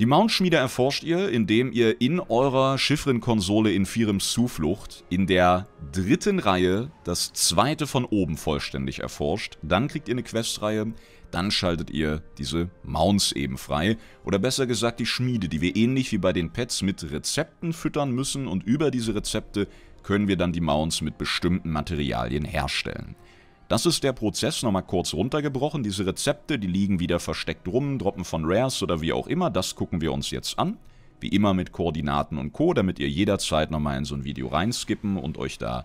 Die Mountschmiede erforscht ihr, indem ihr in eurer Schiffrin-Konsole in Firems Zuflucht in der dritten Reihe das zweite von oben vollständig erforscht. Dann kriegt ihr eine Questreihe, dann schaltet ihr diese Mounts eben frei. Oder besser gesagt die Schmiede, die wir ähnlich wie bei den Pets mit Rezepten füttern müssen und über diese Rezepte können wir dann die Mounts mit bestimmten Materialien herstellen. Das ist der Prozess nochmal kurz runtergebrochen. Diese Rezepte, die liegen wieder versteckt rum, droppen von Rares oder wie auch immer. Das gucken wir uns jetzt an. Wie immer mit Koordinaten und Co., damit ihr jederzeit nochmal in so ein Video reinskippen und euch da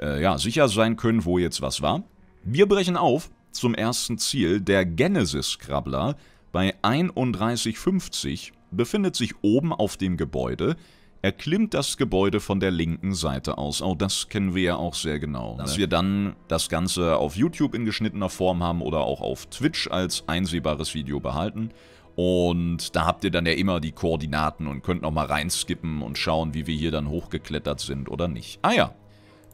äh, ja, sicher sein könnt, wo jetzt was war. Wir brechen auf zum ersten Ziel. Der Genesis-Krabbler bei 3150 befindet sich oben auf dem Gebäude. Er klimmt das Gebäude von der linken Seite aus. Oh, das kennen wir ja auch sehr genau. Ne? Dass wir dann das Ganze auf YouTube in geschnittener Form haben oder auch auf Twitch als einsehbares Video behalten. Und da habt ihr dann ja immer die Koordinaten und könnt nochmal reinskippen und schauen, wie wir hier dann hochgeklettert sind oder nicht. Ah ja,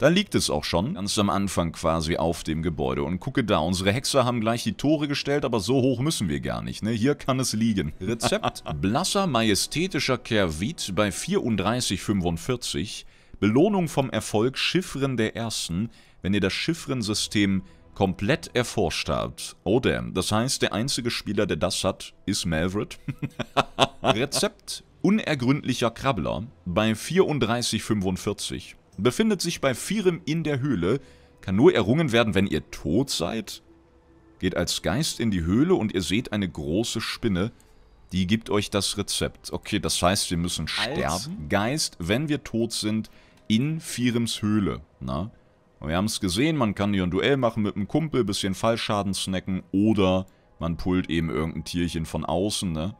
da liegt es auch schon, ganz am Anfang quasi auf dem Gebäude. Und gucke da, unsere Hexer haben gleich die Tore gestellt, aber so hoch müssen wir gar nicht, ne? Hier kann es liegen. Rezept. Blasser majestätischer Kervit bei 34,45. Belohnung vom Erfolg Schiffren der Ersten, wenn ihr das Schiffrensystem komplett erforscht habt. Oh damn, das heißt, der einzige Spieler, der das hat, ist Malvret. Rezept unergründlicher Krabbler bei 34,45. Befindet sich bei Firem in der Höhle, kann nur errungen werden, wenn ihr tot seid. Geht als Geist in die Höhle und ihr seht eine große Spinne. Die gibt euch das Rezept. Okay, das heißt, wir müssen als? sterben. Geist, wenn wir tot sind, in Firems Höhle. Na? Wir haben es gesehen, man kann hier ein Duell machen mit einem Kumpel, bisschen Fallschaden snacken oder man pullt eben irgendein Tierchen von außen, ne?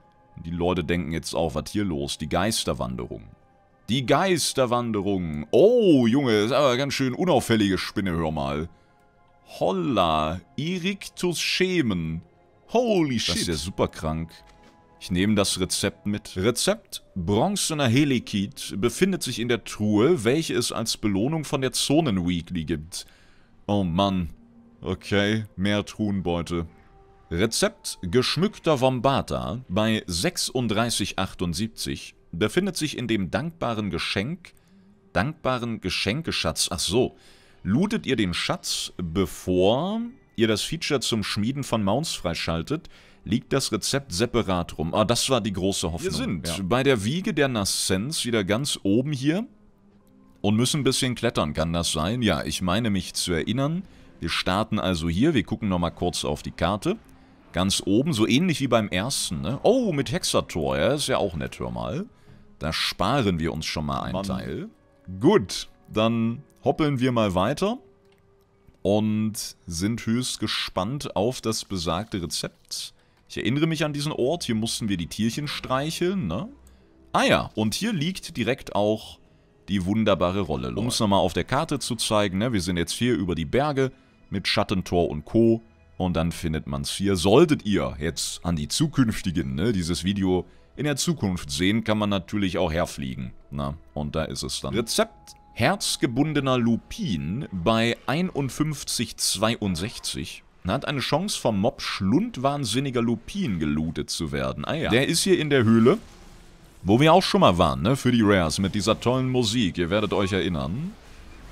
Die Leute denken jetzt auch, was hier los? Die Geisterwanderung. Die Geisterwanderung. Oh, Junge, das ist aber eine ganz schön unauffällige Spinne, hör mal. Holla, Irictus Schemen. Holy das shit. Das ist ja super krank. Ich nehme das Rezept mit. Rezept Bronzener Helikit befindet sich in der Truhe, welche es als Belohnung von der Zonen Weekly gibt. Oh Mann. Okay, mehr Truhenbeute. Rezept geschmückter Vombata bei 3678 befindet sich in dem dankbaren Geschenk, dankbaren Geschenkeschatz. Ach so, lootet ihr den Schatz, bevor ihr das Feature zum Schmieden von Mounts freischaltet, liegt das Rezept separat rum. Ah, das war die große Hoffnung. Wir sind ja. bei der Wiege der Nascenz wieder ganz oben hier und müssen ein bisschen klettern, kann das sein? Ja, ich meine mich zu erinnern. Wir starten also hier, wir gucken nochmal kurz auf die Karte. Ganz oben, so ähnlich wie beim ersten, ne? Oh, mit Hexator, ja, ist ja auch nett, hör mal. Da sparen wir uns schon mal einen Mann. Teil. Gut, dann hoppeln wir mal weiter und sind höchst gespannt auf das besagte Rezept. Ich erinnere mich an diesen Ort, hier mussten wir die Tierchen streicheln, ne? Ah ja, und hier liegt direkt auch die wunderbare Rolle. Um es nochmal auf der Karte zu zeigen, ne? wir sind jetzt hier über die Berge mit Schattentor und Co. Und dann findet man es hier. Solltet ihr jetzt an die zukünftigen, ne, dieses Video in der Zukunft sehen kann man natürlich auch herfliegen. Na, und da ist es dann. Rezept herzgebundener Lupin bei 51,62 hat eine Chance vom Mob schlundwahnsinniger Lupin gelootet zu werden. Ah ja. Der ist hier in der Höhle, wo wir auch schon mal waren, ne, für die Rares mit dieser tollen Musik, ihr werdet euch erinnern.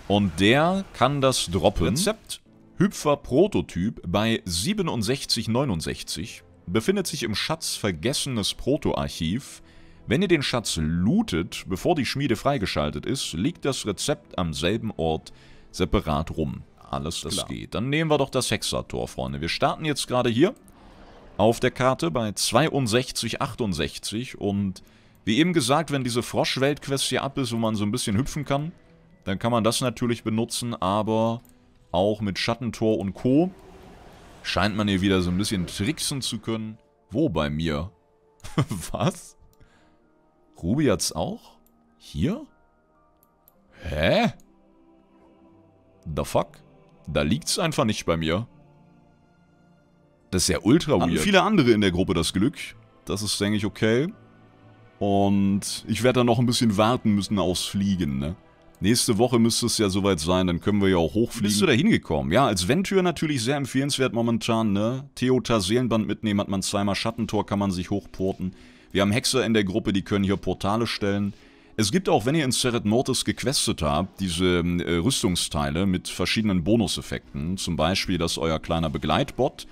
Und der kann das droppen. Rezept Hüpfer Prototyp bei 67,69 befindet sich im Schatz vergessenes Protoarchiv. Wenn ihr den Schatz lootet, bevor die Schmiede freigeschaltet ist, liegt das Rezept am selben Ort separat rum. Alles das Klar. geht. Dann nehmen wir doch das Hexator, Freunde. Wir starten jetzt gerade hier auf der Karte bei 6268 und wie eben gesagt, wenn diese Froschweltquest hier ab ist, wo man so ein bisschen hüpfen kann, dann kann man das natürlich benutzen, aber auch mit Schattentor und Co scheint man hier wieder so ein bisschen tricksen zu können. Wo bei mir? Was? Ruby hat's auch? Hier? Hä? The fuck? Da liegt's einfach nicht bei mir. Das ist ja ultra weird. Haben viele andere in der Gruppe das Glück. Das ist, denke ich, okay. Und ich werde dann noch ein bisschen warten müssen aufs Fliegen, ne? Nächste Woche müsste es ja soweit sein, dann können wir ja auch hochfliegen. Bist du da hingekommen? Ja, als Ventür natürlich sehr empfehlenswert momentan, ne? Theota Seelenband mitnehmen hat man zweimal, Schattentor kann man sich hochporten. Wir haben Hexer in der Gruppe, die können hier Portale stellen. Es gibt auch, wenn ihr in Seret Mortis gequestet habt, diese ähm, äh, Rüstungsteile mit verschiedenen Bonuseffekten. Zum Beispiel, dass euer kleiner Begleitbot,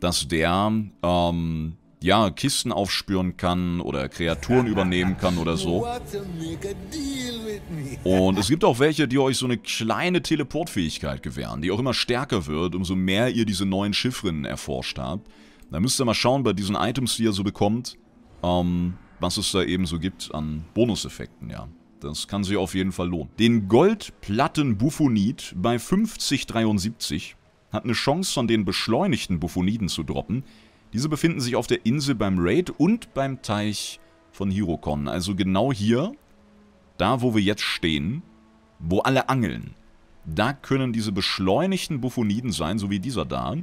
dass der ähm, ja, Kisten aufspüren kann oder Kreaturen übernehmen kann oder so. Und es gibt auch welche, die euch so eine kleine Teleportfähigkeit gewähren, die auch immer stärker wird, umso mehr ihr diese neuen Chiffren erforscht habt. Da müsst ihr mal schauen bei diesen Items, die ihr so bekommt, ähm, was es da eben so gibt an Bonuseffekten, ja. Das kann sich auf jeden Fall lohnen. Den Goldplatten-Buffonid bei 5073 hat eine Chance, von den beschleunigten Buffoniden zu droppen, diese befinden sich auf der Insel beim Raid und beim Teich von Hirokon. Also genau hier, da wo wir jetzt stehen, wo alle angeln. Da können diese beschleunigten Buffoniden sein, so wie dieser da.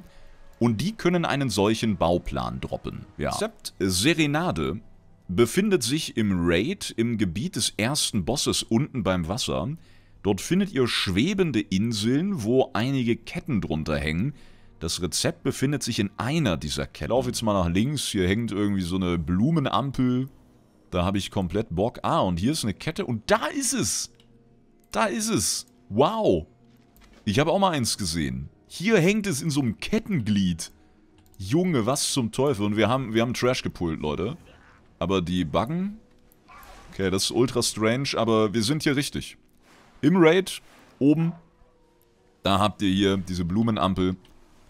Und die können einen solchen Bauplan droppen. Ja. Konzept Serenade befindet sich im Raid im Gebiet des ersten Bosses unten beim Wasser. Dort findet ihr schwebende Inseln, wo einige Ketten drunter hängen, das Rezept befindet sich in einer dieser Ketten. Lauf jetzt mal nach links, hier hängt irgendwie so eine Blumenampel. Da habe ich komplett Bock. Ah, und hier ist eine Kette und da ist es. Da ist es. Wow. Ich habe auch mal eins gesehen. Hier hängt es in so einem Kettenglied. Junge, was zum Teufel. Und wir haben, wir haben Trash gepult, Leute. Aber die Buggen... Okay, das ist ultra strange, aber wir sind hier richtig. Im Raid, oben, da habt ihr hier diese Blumenampel.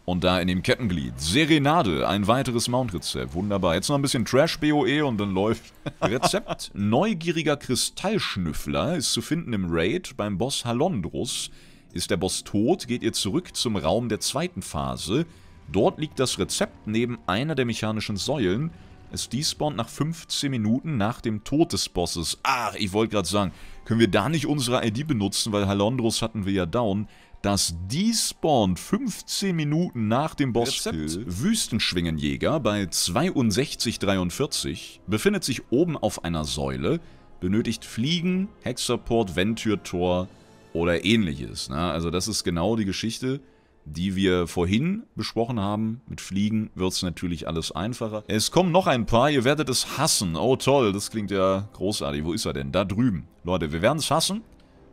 Und da in dem Kettenglied Serenade, ein weiteres Mount-Rezept. Wunderbar. Jetzt noch ein bisschen Trash-BOE und dann läuft. Rezept Neugieriger Kristallschnüffler ist zu finden im Raid beim Boss Halondrus. Ist der Boss tot, geht ihr zurück zum Raum der zweiten Phase. Dort liegt das Rezept neben einer der mechanischen Säulen. Es despawnt nach 15 Minuten nach dem Tod des Bosses. Ach, ich wollte gerade sagen, können wir da nicht unsere ID benutzen, weil Halondrus hatten wir ja down dass despawnt 15 Minuten nach dem boss Bosskill. Wüstenschwingenjäger bei 6243 befindet sich oben auf einer Säule, benötigt Fliegen, Hexerport, Ventürtor oder ähnliches. Ne? Also das ist genau die Geschichte die wir vorhin besprochen haben. Mit Fliegen wird es natürlich alles einfacher. Es kommen noch ein paar, ihr werdet es hassen. Oh toll, das klingt ja großartig. Wo ist er denn? Da drüben. Leute, wir werden es hassen.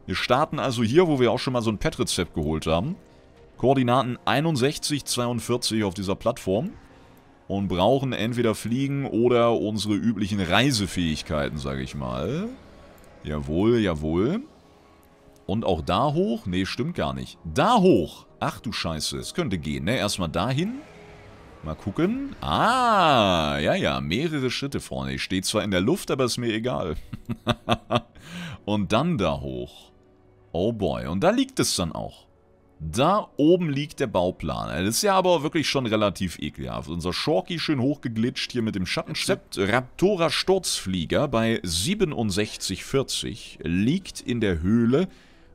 Wir starten also hier, wo wir auch schon mal so ein Pet-Rezept geholt haben. Koordinaten 61, 42 auf dieser Plattform. Und brauchen entweder Fliegen oder unsere üblichen Reisefähigkeiten, sage ich mal. Jawohl, jawohl. Und auch da hoch? Nee, stimmt gar nicht. Da hoch! Ach du Scheiße, es könnte gehen, ne? Erstmal dahin. Mal gucken. Ah, ja, ja, mehrere Schritte, vorne. Ich stehe zwar in der Luft, aber ist mir egal. Und dann da hoch. Oh boy, und da liegt es dann auch. Da oben liegt der Bauplan. Das ist ja aber wirklich schon relativ ekelhaft. Unser Shorky schön hochgeglitscht hier mit dem Schattenstep. Raptora Sturzflieger bei 67,40 liegt in der Höhle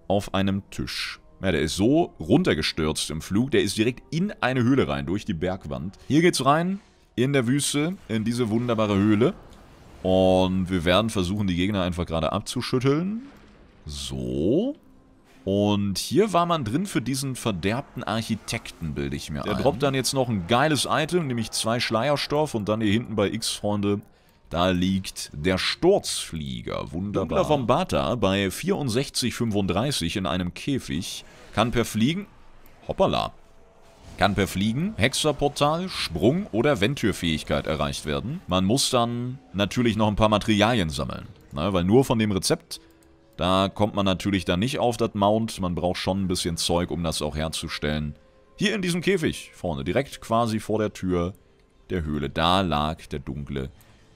auf einem Tisch. Ja, der ist so runtergestürzt im Flug, der ist direkt in eine Höhle rein, durch die Bergwand. Hier geht's rein, in der Wüste, in diese wunderbare Höhle. Und wir werden versuchen, die Gegner einfach gerade abzuschütteln. So. Und hier war man drin für diesen verderbten Architekten, bilde ich mir Der ein. Der droppt dann jetzt noch ein geiles Item, nämlich zwei Schleierstoff und dann hier hinten bei X-Freunde, da liegt der Sturzflieger. Wunderbar. Dunkler Bata bei 64,35 in einem Käfig kann per Fliegen... Hoppala. Kann per Fliegen, Hexerportal, Sprung oder Ventürfähigkeit erreicht werden. Man muss dann natürlich noch ein paar Materialien sammeln. Na, ne, weil nur von dem Rezept da kommt man natürlich dann nicht auf das Mount, man braucht schon ein bisschen Zeug, um das auch herzustellen. Hier in diesem Käfig, vorne, direkt quasi vor der Tür der Höhle, da lag der dunkle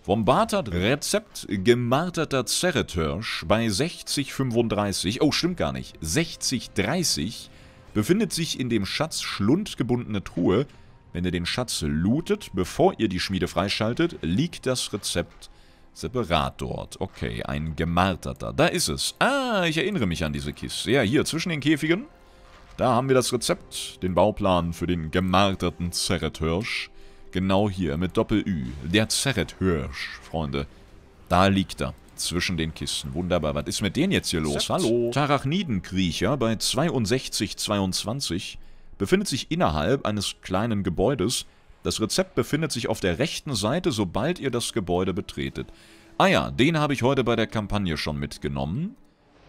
Wombater Rezept gemarterter Zerretörsch bei 6035, oh stimmt gar nicht, 6030 befindet sich in dem Schatz schlundgebundene Truhe. Wenn ihr den Schatz lootet, bevor ihr die Schmiede freischaltet, liegt das Rezept Separat dort. Okay, ein gemarterter. Da ist es. Ah, ich erinnere mich an diese Kiste. Ja, hier zwischen den Käfigen. Da haben wir das Rezept, den Bauplan für den gemarterten Zerrethirsch. Genau hier, mit Doppel-Ü. Der Zerrethirsch, Freunde. Da liegt er zwischen den Kisten. Wunderbar. Was ist mit denen jetzt hier los? Hallo. Tarachnidenkriecher bei 6222 befindet sich innerhalb eines kleinen Gebäudes, das Rezept befindet sich auf der rechten Seite, sobald ihr das Gebäude betretet. Ah ja, den habe ich heute bei der Kampagne schon mitgenommen.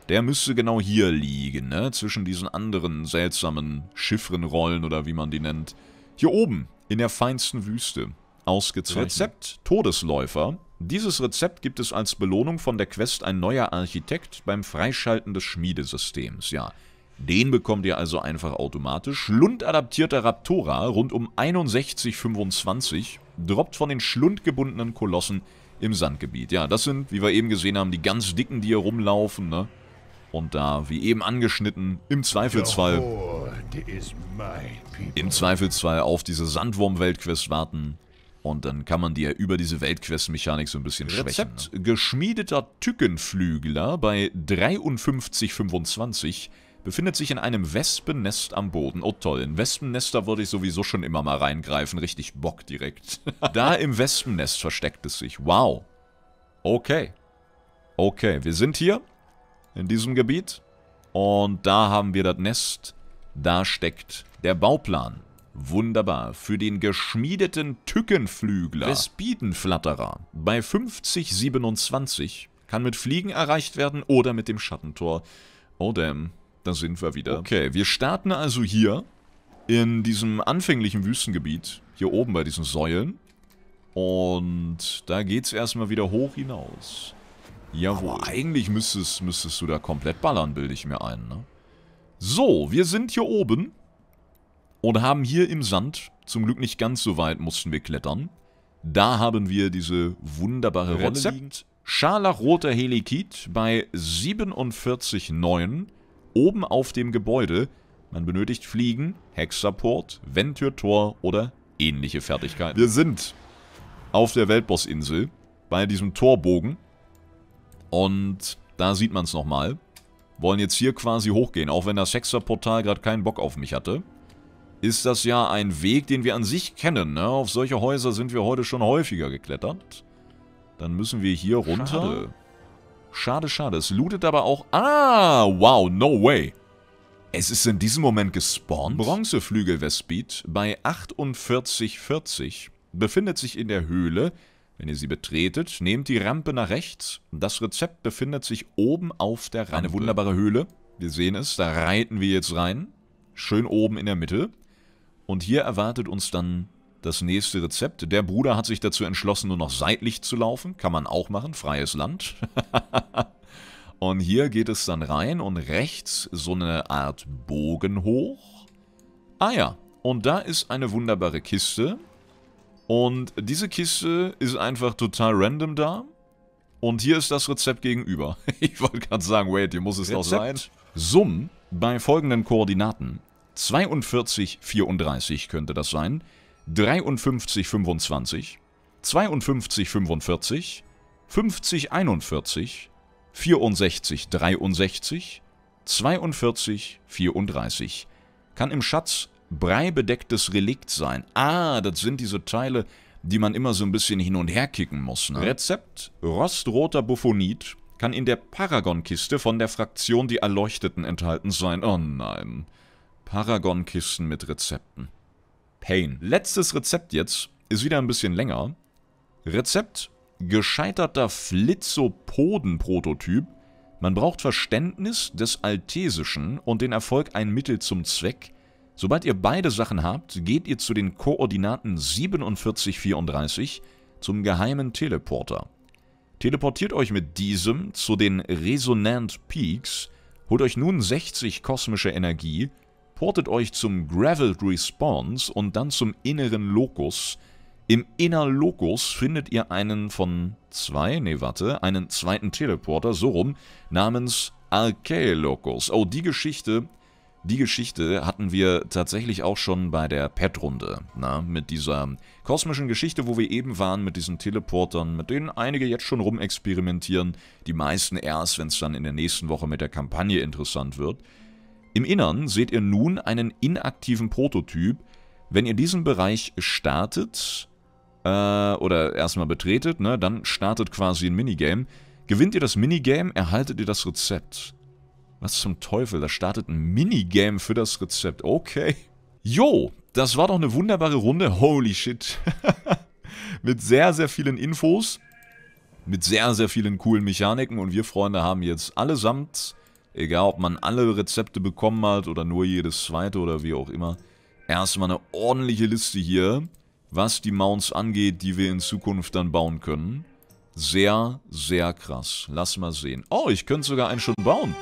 Der müsste genau hier liegen, ne? Zwischen diesen anderen seltsamen Chiffrenrollen oder wie man die nennt. Hier oben, in der feinsten Wüste. Ausgezeichnet. Rezept Todesläufer. Dieses Rezept gibt es als Belohnung von der Quest Ein neuer Architekt beim Freischalten des Schmiedesystems, ja. Den bekommt ihr also einfach automatisch. Schlundadaptierter Raptora rund um 61,25 droppt von den schlundgebundenen Kolossen im Sandgebiet. Ja, das sind, wie wir eben gesehen haben, die ganz dicken, die hier rumlaufen, ne? Und da, wie eben angeschnitten, im Zweifelsfall... Im Zweifelsfall auf diese Sandwurm-Weltquest warten. Und dann kann man die ja über diese Weltquest-Mechanik so ein bisschen Rezept schwächen. Rezept ne? geschmiedeter Tückenflügler bei 53,25 befindet sich in einem Wespennest am Boden. Oh toll, in da würde ich sowieso schon immer mal reingreifen. Richtig Bock direkt. da im Wespennest versteckt es sich. Wow. Okay. Okay, wir sind hier. In diesem Gebiet. Und da haben wir das Nest. Da steckt der Bauplan. Wunderbar. Für den geschmiedeten Tückenflügler. Vespidenflatterer. Bei 5027 kann mit Fliegen erreicht werden oder mit dem Schattentor. Oh damn. Da sind wir wieder. Okay, wir starten also hier in diesem anfänglichen Wüstengebiet, hier oben bei diesen Säulen. Und da geht's erstmal wieder hoch hinaus. Jawohl, Aber eigentlich müsstest, müsstest du da komplett ballern, bilde ich mir ein, ne? So, wir sind hier oben und haben hier im Sand, zum Glück nicht ganz so weit mussten wir klettern, da haben wir diese wunderbare Rezept. Rezept. Scharlachroter Helikit bei 47,9 oben auf dem Gebäude. Man benötigt Fliegen, Hexaport, Ventürtor oder ähnliche Fertigkeiten. Wir sind auf der Weltbossinsel bei diesem Torbogen. Und da sieht man es nochmal. Wollen jetzt hier quasi hochgehen, auch wenn das Hexaportal gerade keinen Bock auf mich hatte. Ist das ja ein Weg, den wir an sich kennen. Ne? Auf solche Häuser sind wir heute schon häufiger geklettert. Dann müssen wir hier runter. Schade. Schade, schade. Es lootet aber auch... Ah, wow, no way. Es ist in diesem Moment gespawnt. Bronzeflügel Vespid bei 48,40 befindet sich in der Höhle. Wenn ihr sie betretet, nehmt die Rampe nach rechts. Das Rezept befindet sich oben auf der Rampe. Eine wunderbare Höhle. Wir sehen es, da reiten wir jetzt rein. Schön oben in der Mitte. Und hier erwartet uns dann das nächste Rezept. Der Bruder hat sich dazu entschlossen, nur noch seitlich zu laufen. Kann man auch machen, freies Land. und hier geht es dann rein und rechts so eine Art Bogen hoch. Ah ja, und da ist eine wunderbare Kiste. Und diese Kiste ist einfach total random da. Und hier ist das Rezept gegenüber. Ich wollte gerade sagen, wait, hier muss es doch sein. Summ bei folgenden Koordinaten. 42, 34 könnte das sein. 5325, 5245, 5041, 6463, 4234. Kann im Schatz breibedecktes Relikt sein. Ah, das sind diese Teile, die man immer so ein bisschen hin und her kicken muss. Ne? Rezept Rostroter Bufonit kann in der Paragon-Kiste von der Fraktion Die Erleuchteten enthalten sein. Oh nein. Paragon-Kisten mit Rezepten. Pain. Letztes Rezept jetzt. Ist wieder ein bisschen länger. Rezept. Gescheiterter Flitzopoden-Prototyp. Man braucht Verständnis des Altesischen und den Erfolg ein Mittel zum Zweck. Sobald ihr beide Sachen habt, geht ihr zu den Koordinaten 4734 zum geheimen Teleporter. Teleportiert euch mit diesem zu den Resonant Peaks, holt euch nun 60 kosmische Energie Portet euch zum Gravel Response und dann zum inneren Locus. Im Inner Locus findet ihr einen von zwei, nee warte, einen zweiten Teleporter, so rum, namens Archaeolocus. Oh, die Geschichte, die Geschichte hatten wir tatsächlich auch schon bei der Pet-Runde, mit dieser kosmischen Geschichte, wo wir eben waren, mit diesen Teleportern, mit denen einige jetzt schon rumexperimentieren, die meisten erst, wenn es dann in der nächsten Woche mit der Kampagne interessant wird. Im Innern seht ihr nun einen inaktiven Prototyp. Wenn ihr diesen Bereich startet äh, oder erstmal betretet, ne, dann startet quasi ein Minigame. Gewinnt ihr das Minigame, erhaltet ihr das Rezept. Was zum Teufel, da startet ein Minigame für das Rezept. Okay. Jo, das war doch eine wunderbare Runde. Holy shit. mit sehr, sehr vielen Infos. Mit sehr, sehr vielen coolen Mechaniken. Und wir Freunde haben jetzt allesamt egal ob man alle Rezepte bekommen hat oder nur jedes zweite oder wie auch immer, erstmal eine ordentliche Liste hier, was die Mounts angeht, die wir in Zukunft dann bauen können. Sehr, sehr krass. Lass mal sehen. Oh, ich könnte sogar einen schon bauen.